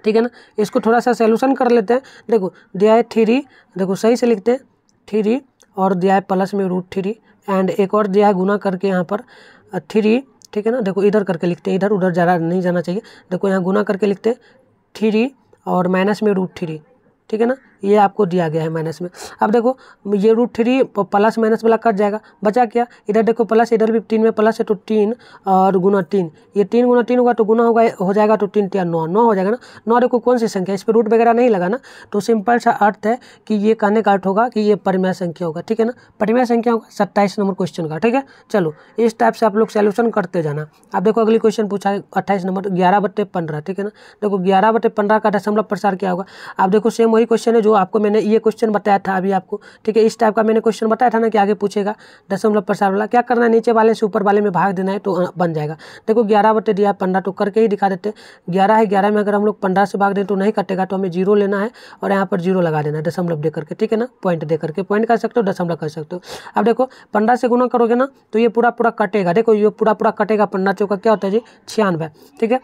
ठीक है ना इसको थोड़ा सा सैल्यूशन कर लेते हैं देखो दिया है थ्री देखो सही से लिखते हैं थ्री और दिया है प्लस में रूट थ्री एंड एक और दिया है गुना करके यहाँ पर थ्री ठीक है ना देखो इधर करके लिखते हैं इधर उधर ज़्यादा नहीं जाना चाहिए देखो यहाँ गुना करके लिखते हैं थ्री और माइनस में रूट थ्री ठीक है ना ये आपको दिया गया है माइनस में अब देखो ये रूट थ्री प्लस माइनस वाला कट जाएगा बचा क्या इधर देखो प्लस इधर भी तीन में प्लस है तो तीन और गुना तीन ये तीन गुना तीन होगा तो गुना होगा हो जाएगा तो तीन तीन नौ नौ हो जाएगा ना नौ देखो कौन सी संख्या इस पर रूट वगैरह नहीं लगा ना तो सिंपल सा अर्थ है कि ये कहने का अर्थ होगा कि ये परिमेय संख्या होगा ठीक है ना परिमेय संख्या होगा सत्ताईस नंबर क्वेश्चन का ठीक है चलो इस टाइप से आप लोग सोल्यूशन करते जाना अब देखो अगली क्वेश्चन पूछा है अट्ठाईस नंबर ग्यारह बटे पंद्रह ठीक है ना देखो ग्यारह बटे पंद्रह का दशमलव प्रसार क्या होगा आप देखो सेम वही क्वेश्चन है जो आपको मैंने ये क्वेश्चन बताया था अभी आपको ठीक है इस टाइप का मैंने क्वेश्चन बताया था ना कि आगे पूछेगा दशमलव प्रसार वाला क्या करना है नीचे वाले से ऊपर वाले में भाग देना है तो बन जाएगा देखो ग्यारह बटे दिया पंद्रह तो करके ही दिखा देते ग्यारह है ग्यारह में अगर हम लोग पंद्रह से भाग दें तो नहीं कटेगा तो हमें जीरो लेना है और यहाँ पर जीरो लगा देना है दशमलव दे करके ठीक है ना पॉइंट दे करके पॉइंट कर सकते हो दशमलव कर सकते हो अब देखो पंद्रह से गुना करोगे ना तो ये पूरा पूरा कटेगा देखो ये पूरा पूरा कटेगा पंद्रह चौका क्या होता है जी छियानवे ठीक है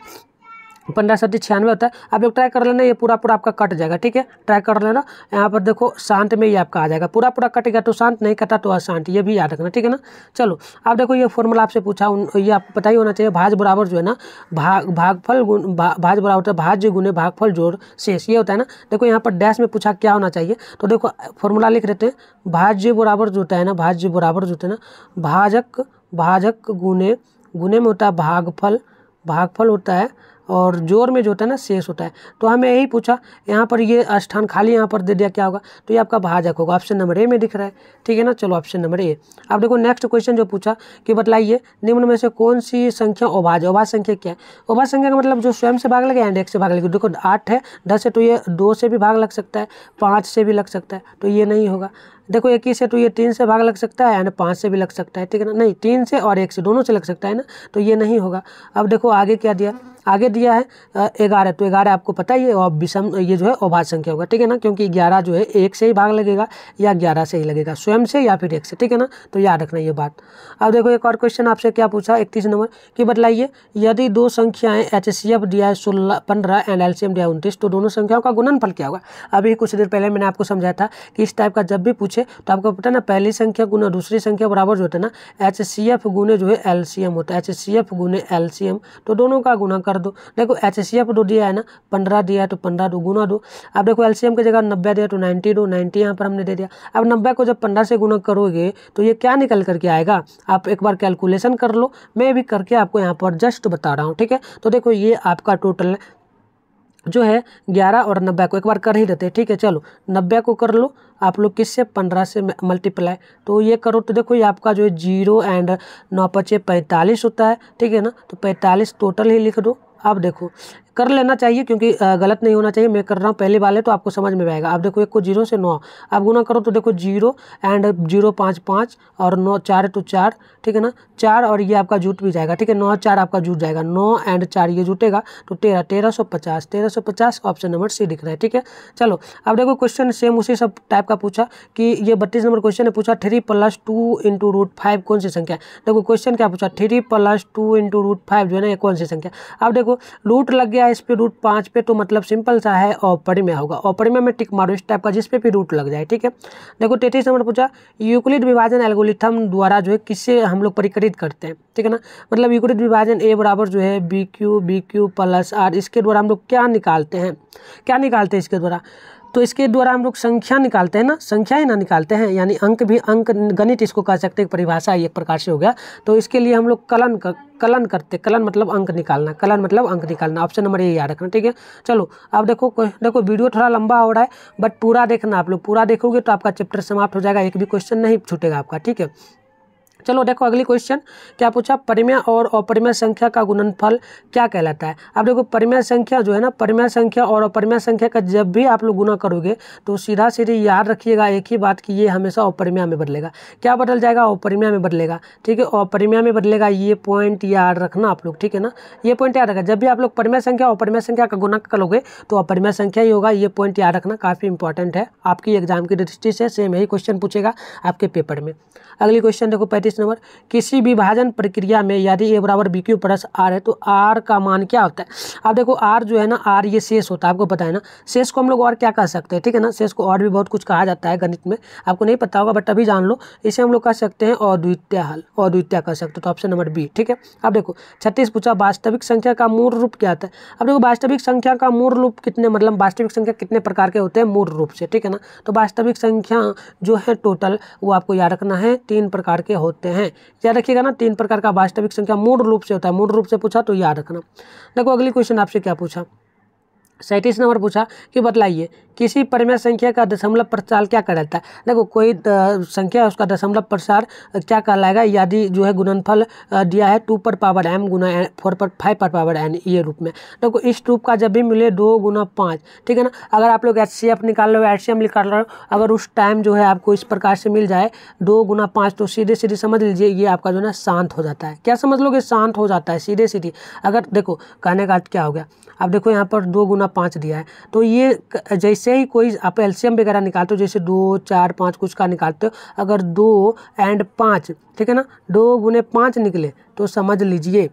पंद्रह सौ छियानवे होता है आप लोग ट्राई कर लेना ये पूरा पूरा आपका कट जाएगा ठीक है ट्राई कर लेना यहाँ पर देखो शांत में ये आपका आ जाएगा पूरा पूरा कटेगा तो शांत नहीं कटा तो अशांत ये भी याद रखना ठीक है ना चलो आप देखो ये फॉर्मूला आपसे पूछा ये आपको पता ही होना चाहिए भाज बराबर जो है ना भाग भागफल गुण भाज बराबर होता है भाज गुने भागफल जोड़ शेष ये होता है ना देखो यहाँ पर डैश में पूछा क्या होना चाहिए तो देखो फॉर्मूला लिख देते हैं भाज्य बराबर जो होता है ना भाज्य बराबर जो है ना भाजक भाजक गुने गुने में होता है भागफल भागफल होता है और जोर में जो होता है ना शेष होता है तो हमें यही पूछा यहाँ पर ये स्थान खाली यहाँ पर दे दिया क्या होगा तो ये आपका भाजक होगा ऑप्शन नंबर ए में दिख रहा है ठीक है ना चलो ऑप्शन नंबर ए आप देखो नेक्स्ट क्वेश्चन जो पूछा कि बतलाइए निम्न में से कौन सी संख्या ओभाज ओभाज संख्या क्या है ओभाज संख्या का मतलब जो स्वयं से भाग लगे एंड एक से भाग लगे देखो आठ है दस है तो ये दो से भी भाग लग सकता है पाँच से भी लग सकता है तो ये नहीं होगा देखो एक ही से तो ये तीन से भाग लग सकता है यानी पाँच से भी लग सकता है ठीक है ना नहीं तीन से और एक से दोनों से लग सकता है ना तो ये नहीं होगा अब देखो आगे क्या दिया आगे दिया है ग्यारह तो ग्यारह आपको पता ही है और विषम ये जो है अभाज संख्या होगा ठीक है ना क्योंकि ग्यारह जो है एक से ही भाग लगेगा या ग्यारह से ही लगेगा स्वयं से या फिर एक से ठीक है ना तो याद रखना ये बात अब देखो एक और क्वेश्चन आपसे क्या पूछा इकतीस नंबर कि बताइए यदि दो संख्याएं एच सी एफ दिया है सोलह पंद्रह एंड एल सी एम दिया उनतीस तो दोनों संख्याओं का गुणनफल क्या होगा अभी कुछ देर पहले मैंने आपको समझाया था कि इस टाइप का जब भी पूछे से तो आपको पता है ना पहली संख्या गुना दूसरी संख्या बराबर जो होता है ना एच सी एफ गुने जो है एल सी एम होता है एच सी एफ गुने एल सी एम तो दोनों का गुना कर दो देखो एच सी एफ दो दिया है ना पंद्रह दिया है तो पंद्रह दो गुना दो अब देखो एल सी एम की जगह नब्बे दिया तो नाइन्टी दो नाइन्टी यहाँ पर हमने दे दिया अब नब्बे को जब पंद्रह से गुना करोगे तो ये क्या निकल करके आएगा आप एक बार कैलकुलेशन कर लो मैं भी करके आपको यहाँ पर जस्ट बता रहा हूँ ठीक है तो देखो ये आपका टोटल है जो है ग्यारह और नब्बे को एक बार कर ही देते हैं ठीक है चलो नब्बे को कर लो आप लोग किससे पंद्रह से मल्टीप्लाई तो ये करो तो देखो ये आपका जो है जीरो एंड नौ पचे पैंतालीस होता है ठीक है ना तो पैंतालीस टोटल ही लिख दो आप देखो कर लेना चाहिए क्योंकि गलत नहीं होना चाहिए मैं कर रहा हूँ पहले वाले तो आपको समझ में आएगा आप देखो एक को जीरो से नौ आप गुना करो तो देखो जीरो एंड जीरो पाँच पाँच और नौ चार टू चार ठीक है ना चार और ये आपका जूट भी जाएगा ठीक है नौ चार आपका जूट जाएगा नौ एंड चार ये जुटेगा तो तेरह तेरह सौ पचास तेरह सौ पचास ऑप्शन नंबर सी दिख रहा है ठीक है चलो अब देखो क्वेश्चन सेम उसी सब टाइप का पूछा कि ये बत्तीस नंबर क्वेश्चन ने पूछा three plus two into root five कौन सी संख्या है देखो क्वेश्चन क्या पूछा three plus two into root five जो है ना ये कौन सी संख्या अब देखो रूट लग गया है इस पर रूट पाँच पे तो मतलब सिंपल सा है अपरिमय होगा अपरिमय में टिक मारो इस टाइप का जिस पे भी रूट लग जाए ठीक है देखो तेतीस नंबर पूछा यूक्लिड विभाजन एल्गोलिथम द्वारा जो है किससे हम लोग परिकरित करते हैं ठीक है ना मतलब यूक्लिड विभाजन ए बराबर जो है B Q B Q plus R इसके द्वारा हम लोग क्या निकालते हैं क्या निकालते हैं इसके द्वारा तो इसके द्वारा हम लोग संख्या निकालते हैं ना संख्या ही ना निकालते हैं यानी अंक भी अंक गणित इसको कह सकते हैं परिभाषा एक प्रकार से हो गया तो इसके लिए हम लोग कलन कर, कलन करते कलन मतलब अंक निकालना कलन मतलब अंक निकालना ऑप्शन नंबर ये याद रखना ठीक है चलो अब देखो देखो वीडियो थोड़ा लंबा हो रहा है बट पूरा देखना आप लोग पूरा देखोगे तो आपका चैप्टर समाप्त हो जाएगा एक भी क्वेश्चन नहीं छूटेगा आपका ठीक है चलो देखो अगली क्वेश्चन क्या पूछा परिमेय और अपरिमेय संख्या का गुणनफल क्या कहलाता है अब देखो परिमेय संख्या जो है ना परिमेय संख्या और अपरिमेय संख्या का जब भी आप लोग गुना करोगे तो सीधा सीधी याद रखिएगा एक ही बात कि ये हमेशा अपरिमेय में बदलेगा क्या बदल जाएगा अपरिमेय में बदलेगा ठीक है अपरिमेय में बदलेगा ये पॉइंट याद रखना आप लोग ठीक है ना ये पॉइंट याद रखना जब भी आप लोग परिमय संख्या और अपरिमेय संख्या का गुना करोगे तो अपरिमय संख्या ही होगा ये पॉइंट याद रखना काफ़ी इंपॉर्टेंट है आपकी एग्जाम की दृष्टि से सेम यही क्वेश्चन पूछेगा आपके पेपर में अगली क्वेश्चन देखो पैंतीस पैंतीस नंबर किसी विभाजन प्रक्रिया में यदि ए बराबर बी क्यू प्लस आर है तो आर का मान क्या होता है अब देखो आर जो है ना आर ये शेष होता है आपको पता है ना शेष को हम लोग और क्या कह सकते हैं ठीक है ना शेष को और भी बहुत कुछ कहा जाता है गणित में आपको नहीं पता होगा बट अभी जान लो इसे हम लोग कह सकते हैं अद्वितीय हल अद्वितीय कह सकते हो तो ऑप्शन नंबर बी ठीक है अब देखो छत्तीस पूछा वास्तविक संख्या का मूल रूप क्या होता है अब देखो वास्तविक संख्या का मूल रूप कितने मतलब वास्तविक संख्या कितने प्रकार के होते हैं मूल रूप से ठीक है ना तो वास्तविक संख्या जो है टोटल वो आपको याद रखना है तीन प्रकार के होते सकते हैं याद रखिएगा ना तीन प्रकार का वास्तविक संख्या मूल रूप से होता है मूल रूप से पूछा तो याद रखना देखो अगली क्वेश्चन आपसे क्या पूछा सैंतीस नंबर पूछा कि बतलाइए किसी परिमेय संख्या का दशमलव प्रसार क्या कहलाता है देखो कोई संख्या उसका दशमलव प्रसार क्या कहलाएगा यदि जो है गुणनफल दिया है टू पर पावर एम गुना एन फोर पर फाइव पर पावर एन ये रूप में देखो इस रूप का जब भी मिले दो गुना पाँच ठीक है ना अगर आप लोग एच सी एफ निकाल रहे हो एच सी एम निकाल रहे हो अगर उस टाइम जो है आपको इस प्रकार से मिल जाए दो गुना पाँच तो सीधे सीधे समझ लीजिए ये आपका जो है शांत हो जाता है क्या समझ कि शांत हो जाता है सीधे सीधे अगर देखो कहने का क्या हो गया अब देखो यहाँ पर दो गुना पाँच दिया है तो ये जैसे ही कोई आप एल्शियम वगैरह निकालते हो जैसे दो चार पाँच कुछ का निकालते हो अगर दो एंड पाँच ठीक है ना दो गुने पाँच निकले तो समझ लीजिए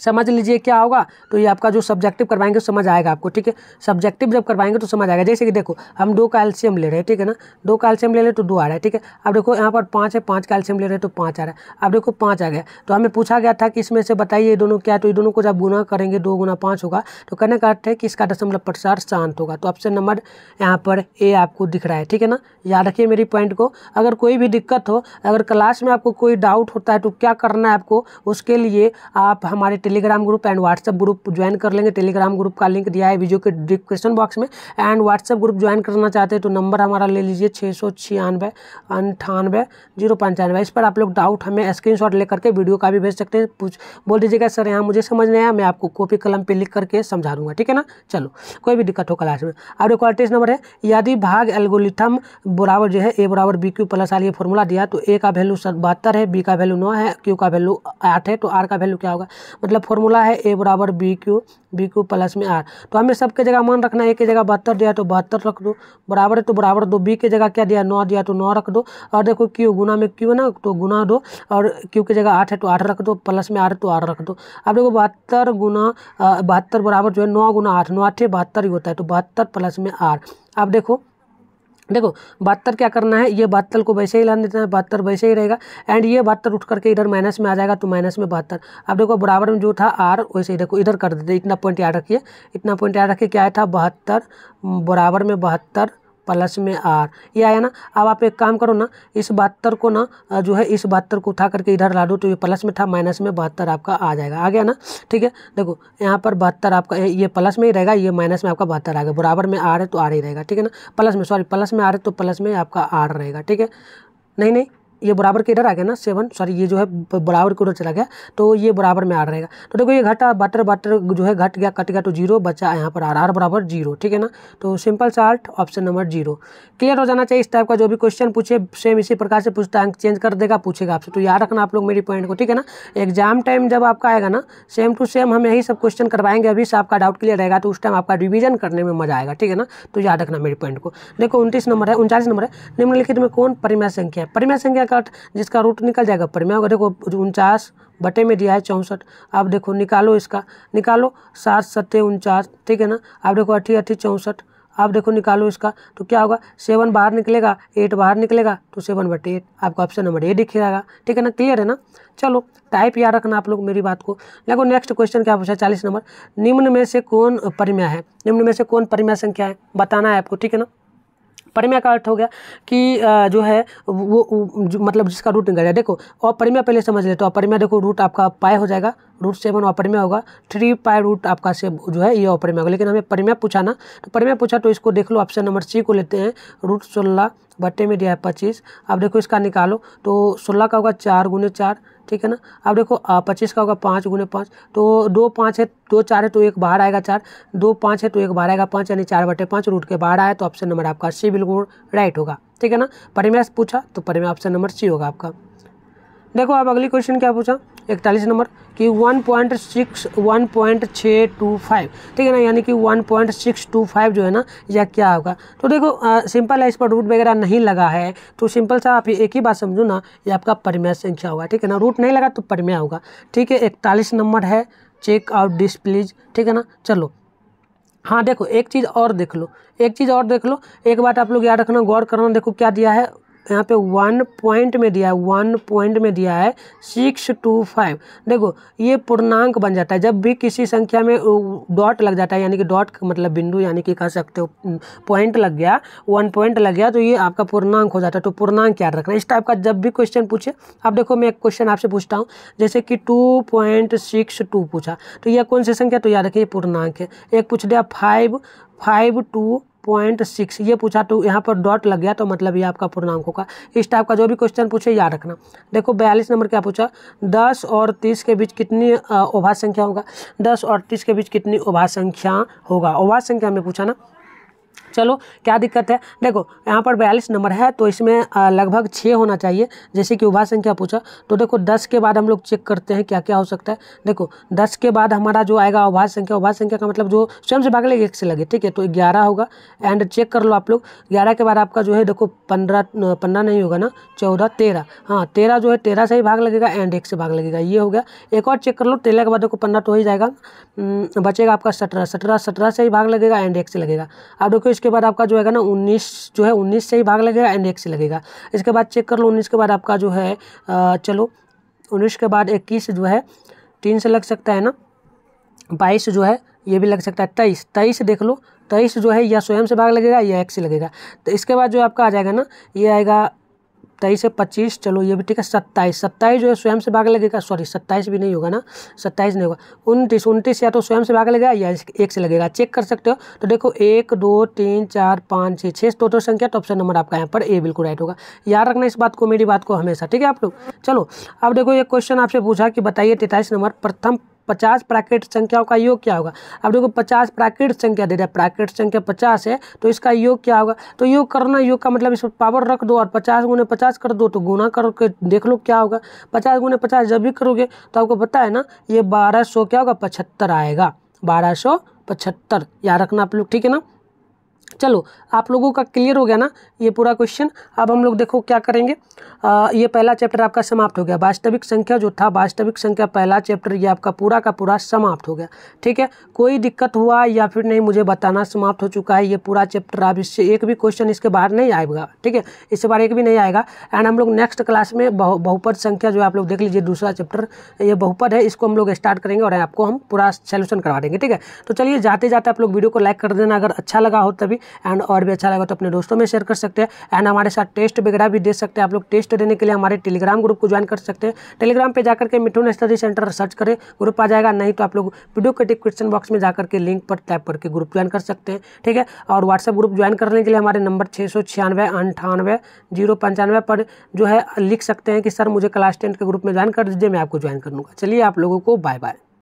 समझ लीजिए क्या होगा तो ये आपका जो सब्जेक्टिव करवाएंगे समझ आएगा आपको ठीक है सब्जेक्टिव जब करवाएंगे तो समझ आएगा जैसे कि देखो हम दो कैल्शियम ले रहे हैं ठीक है ना दो कैल्शियम ले रहे तो दो आ रहा है ठीक है अब देखो यहाँ पर पाँच है पाँच कैल्शियम ले रहे तो पाँच आ रहा है अब देखो पाँच आ गया तो हमें पूछा गया था कि इसमें से बताइए ये दोनों क्या है तो ये दोनों को जब गुना करेंगे दो गुना पाँच होगा तो कहने का अर्थ है कि इसका दशमलव प्रसार शांत होगा तो ऑप्शन नंबर यहाँ पर ए आपको दिख रहा है ठीक है ना याद रखिए मेरी पॉइंट को अगर कोई भी दिक्कत हो अगर क्लास में आपको कोई डाउट होता है तो क्या करना है आपको उसके लिए आप हमारे Telegram group and WhatsApp group join कर लेंगे टेलीग्राम ग्रुप का लिंक दिया है वीडियो के डिस्क्रिप्शन बॉक्स में एंड व्हाट्सएप ग्रुप ज्वाइन करना चाहते हैं तो नंबर हमारा ले लीजिए छः सौ छियानवे अंठानवे जीरो पंचानवे इस पर आप लोग डाउट हमें स्क्रीन शॉट ले करके वीडियो का भी भेज सकते हैं पूछ बोल दीजिएगा सर यहाँ मुझे समझ नहीं आया मैं आपको कॉपी कलम पर लिख करके समझा दूंगा ठीक है ना चलो कोई भी दिक्कत हो क्लास में अब एक अड़तीस नंबर है यदि भाग एल्गोलिथम बराबर जो है ए बराबर बी क्यू प्लस आर ये फॉर्मूला दिया तो ए का वैल्यू बहत्तर है बी का वैल्यू नौ है क्यू का वैल्यू आठ है तो आर का वैल्यू क्या होगा मतलब मतलब फॉर्मूला है ए बराबर B Q B Q plus में आर तो हमें सबके जगह मान रखना है ए की जगह बहत्तर दिया तो बहत्तर रख दो बराबर है तो बराबर दो बी के जगह क्या दिया नौ दिया तो नौ रख दो और देखो क्यू गुना में क्यू है ना तो गुना दो और क्यू के जगह आठ है तो आठ रख दो प्लस में आर तो आठ रख दो अब देखो बहत्तर गुना बहत्तर बराबर जो है नौ गुना आठ नौ आठ बहत्तर ही होता है तो बहत्तर प्लस में आर अब देखो देखो बहत्तर क्या करना है ये बहत्तर को वैसे ही लान देता है बहत्तर वैसे ही रहेगा एंड ये बहत्तर उठ करके इधर माइनस में आ जाएगा तो माइनस में बहत्तर अब देखो बराबर में जो था आर वैसे ही देखो इधर कर देते इतना पॉइंट याद रखिए इतना पॉइंट याद रखिए क्या आया था बहत्तर बराबर में बहत्तर प्लस में आर ये आया ना अब आप एक काम करो ना इस बहत्तर को ना जो है इस बहत्तर को उठा करके इधर ला दो तो ये प्लस में था माइनस में बहत्तर आपका आ जाएगा आ गया ना ठीक है देखो यहाँ पर बहत्तर आपका ये प्लस में ही रहेगा ये माइनस में आपका बहत्तर आ गया बराबर में आर है तो आर ही रहेगा ठीक है ना प्लस में सॉरी प्लस में आ है तो प्लस में आपका आर रहेगा ठीक है नहीं नहीं ये बराबर के इधर आ गया ना सेवन सॉरी ये जो है बराबर के उधर चला गया तो ये बराबर में आ रहेगा तो देखो ये घटा बटर बटर जो है घट गया कट गया तो जीरो बचा यहाँ पर आर आर बराबर जीरो ठीक है ना तो simple chart option number zero clear हो जाना चाहिए इस टाइप का जो भी क्वेश्चन पूछे सेम इसी प्रकार से पूछता है चेंज कर देगा पूछेगा आपसे तो याद रखना आप लोग मेरी पॉइंट को ठीक है ना एग्जाम टाइम जब आपका आएगा ना सेम टू सेम हम यही सब क्वेश्चन करवाएंगे अभी से आपका डाउट क्लियर रहेगा तो उस टाइम आपका रिविजन करने में मजा आएगा ठीक है ना तो याद रखना मेरी पॉइंट को देखो उनतीस नंबर है उनचालीस नंबर है निम्नलिखित में कौन परिमय संख्या है परिमय संख्या जिसका जिसका रूट निकल जाएगा परिमेय होगा देखो उनचास बटे में दिया है चौंसठ आप देखो निकालो इसका निकालो सात सत्ते उनचास ठीक है ना आप देखो अट्ठी अट्ठी चौंसठ आप देखो निकालो इसका तो क्या होगा सेवन बाहर निकलेगा एट बाहर निकलेगा तो सेवन बटे एट आपको ऑप्शन नंबर ए दिखेगा ठीक है ना क्लियर है ना चलो टाइप याद रखना आप लोग मेरी बात को देखो नेक्स्ट क्वेश्चन क्या पूछा चालीस नंबर निम्न में से कौन परिमेय है निम्न में से कौन परिमेय संख्या है बताना है आपको ठीक है ना परिम्या का अर्थ हो गया कि जो है वो जो, मतलब जिसका रूट निकल जाए देखो अपरिम्या पहले समझ लेते हो अपरिम्या देखो रूट आपका पाए हो जाएगा रूट सेवन अपरिम्या होगा थ्री पाए रूट आपका से जो है ये अपरिम्या होगा लेकिन हमें पूछा ना तो परिमय पूछा तो इसको देख लो ऑप्शन नंबर सी को लेते हैं रूट सोलह बट्टे में दिया है पच्चीस अब देखो इसका निकालो तो सोलह का होगा चार गुने चार ठीक है ना अब देखो पच्चीस का होगा पाँच गुने पाँच तो दो पाँच है दो चार है तो एक बाहर आएगा चार दो पाँच है तो एक बाहर आएगा पाँच यानी चार बटे पाँच रूट के बाहर आया तो ऑप्शन नंबर आपका सी बिल्कुल राइट होगा ठीक है ना परिमेय पूछा तो परिमेय ऑप्शन नंबर सी होगा आपका देखो अब अगली क्वेश्चन क्या पूछा इकतालीस नंबर कि one point six one point छः टू फाइव ठीक है ना यानी कि one point six two five जो है ना या क्या होगा तो देखो आ, सिंपल है इस पर रूट वगैरह नहीं लगा है तो सिंपल सा आप एक ही बात समझो ना ये आपका परमेय संख्या होगा ठीक है ना रूट नहीं लगा तो परमेय होगा ठीक है इकतालीस नंबर है चेक आउट डिस्प्लीज प्लीज ठीक है ना चलो हाँ देखो एक चीज़ और देख लो एक चीज़ और देख लो एक बात आप लोग याद रखना गौर करना देखो क्या दिया है यहाँ पे वन पॉइंट में दिया है वन पॉइंट में दिया है सिक्स टू फाइव देखो ये पूर्णांक बन जाता है जब भी किसी संख्या में डॉट लग जाता है यानी कि डॉट मतलब बिंदु यानी कि कह सकते हो पॉइंट लग गया वन पॉइंट लग गया तो ये आपका पूर्णांक हो जाता है तो पूर्णांक याद रखना इस टाइप का जब भी क्वेश्चन पूछे अब देखो मैं एक क्वेश्चन आपसे पूछता हूँ जैसे कि टू पॉइंट सिक्स टू पूछा तो यह कौन सी संख्या तो याद रखिए पूर्णांक है एक पूछ दिया five five two point six ये पूछा तो यहाँ पर डॉट लग गया तो मतलब ये आपका पूर्णांक होगा इस टाइप का जो भी क्वेश्चन पूछे याद रखना देखो बयालीस नंबर क्या पूछा दस और तीस के बीच कितनी ओभा संख्या होगा दस और तीस के बीच कितनी ओभा संख्या होगा ओभा संख्या में पूछा ना चलो क्या दिक्कत है देखो यहाँ पर बयालीस नंबर है तो इसमें लगभग छः होना चाहिए जैसे कि उभा संख्या पूछा तो देखो दस के बाद हम लोग चेक करते हैं क्या क्या हो सकता है देखो दस के बाद हमारा जो आएगा उभा संख्या उभा संख्या का मतलब जो स्वयं से भाग लेगा एक से लगे ठीक है तो ग्यारह होगा एंड चेक कर लो आप लोग ग्यारह के बाद आपका जो है देखो पंद्रह पंद्रह नहीं होगा ना चौदह तेरह हाँ तेरह जो है तेरह से ही भाग लगेगा एंड एक से भाग लगेगा ये हो गया एक और चेक कर लो तेरह के बाद देखो पंद्रह तो ही जाएगा बचेगा आपका सत्रह सत्रह सत्रह से ही भाग लगेगा एंड एक से लगेगा अब देखो इसके उसके बाद आपका जो है ना उन्नीस जो है उन्नीस से ही भाग लगेगा एंड एक से लगेगा इसके बाद चेक कर लो उन्नीस के बाद आपका जो है चलो उन्नीस के बाद इक्कीस जो है तीन से लग सकता है ना बाईस जो है ये भी लग सकता है तेईस तेईस देख लो तेईस जो है या स्वयं से भाग लगेगा या एक से लगेगा तो इसके बाद जो आपका आ जाएगा ना ये आएगा तेईस है पच्चीस चलो ये भी ठीक है सत्ताईस सत्ताईस जो है स्वयं से भाग लगेगा सॉरी सत्ताईस भी नहीं होगा ना सत्ताईस नहीं होगा उनतीस उनतीस या तो स्वयं से भाग लगेगा या एक से लगेगा चेक कर सकते हो तो देखो एक दो तीन चार पाँच छः छः टोटल संख्या तो ऑप्शन नंबर आपका यहाँ पर ए बिल्कुल राइट होगा याद रखना इस बात को मेरी बात को हमेशा ठीक है आप लोग चलो अब देखो एक क्वेश्चन आपसे पूछा कि बताइए तैतालीस नंबर प्रथम पचास प्राकृत संख्याओं का योग क्या होगा अब देखो पचास प्राकृत संख्या दे रहा है प्राकृत संख्या पचास है तो इसका योग क्या होगा तो योग करना योग का मतलब इस पर पावर रख दो और पचास गुने पचास कर दो तो गुना करके देख लो क्या होगा पचास गुने पचास जब भी करोगे तो आपको पता है ना ये बारह सौ क्या होगा पचहत्तर आएगा बारह सौ पचहत्तर याद रखना आप लोग ठीक है ना चलो आप लोगों का क्लियर हो गया ना ये पूरा क्वेश्चन अब हम लोग देखो क्या करेंगे आ, ये पहला चैप्टर आपका समाप्त हो गया वास्तविक संख्या जो था वास्तविक संख्या पहला चैप्टर ये आपका पूरा का पूरा समाप्त हो गया ठीक है कोई दिक्कत हुआ या फिर नहीं मुझे बताना समाप्त हो चुका है ये पूरा चैप्टर आप इससे एक भी क्वेश्चन इसके बाहर नहीं आएगा ठीक है इससे बाहर एक भी नहीं आएगा एंड हम लोग नेक्स्ट क्लास में बहु बहुपद संख्या जो आप लोग देख लीजिए दूसरा चैप्टर ये बहुपद है इसको हम लोग स्टार्ट करेंगे और आपको हम पूरा सोल्यूशन करवा देंगे ठीक है तो चलिए जाते जाते आप लोग वीडियो को लाइक कर देना अगर अच्छा लगा हो तभी भी एंड और भी अच्छा लगा तो अपने दोस्तों में शेयर कर सकते हैं एंड हमारे साथ टेस्ट वगैरह भी दे सकते हैं आप लोग टेस्ट देने के लिए हमारे टेलीग्राम ग्रुप को ज्वाइन कर सकते हैं टेलीग्राम पर जाकर के मिठून स्टडी सेंटर सर्च करें ग्रुप आ जाएगा नहीं तो आप लोग वीडियो के डिस्क्रिप्शन बॉक्स में जाकर के लिंक पर टैप करके ग्रुप ज्वाइन कर सकते हैं ठीक है और व्हाट्सएप ग्रुप ज्वाइन करने के लिए हमारे नंबर छः सौ छियानवे अंठानवे जीरो पंचानवे पर जो है लिख सकते हैं कि सर मुझे क्लास टेंथ के ग्रुप में ज्वाइन कर दीजिए मैं आपको ज्वाइन कर लूँगा चलिए आप लोगों को बाय बाय